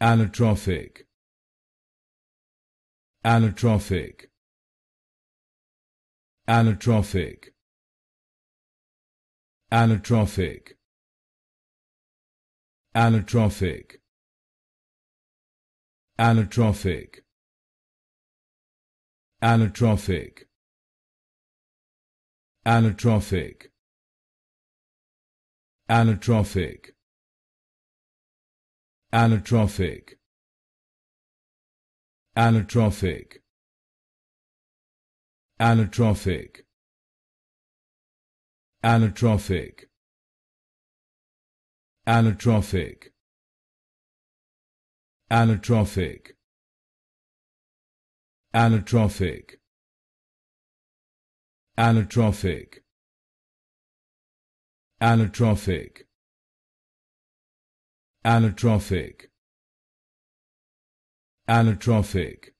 Anatrophic. Anatrophic. Anatrophic. Anatrophic. Anatrophic. Anatrophic. Anatrophic. Anatrophic. Anatrophic. Anatrophic. Anatrophic. Anatrophic. Anatrophic. Anatrophic. Anatrophic. Anatrophic. Anatrophic. Anatrophic. Anatrophic. Anatrophic.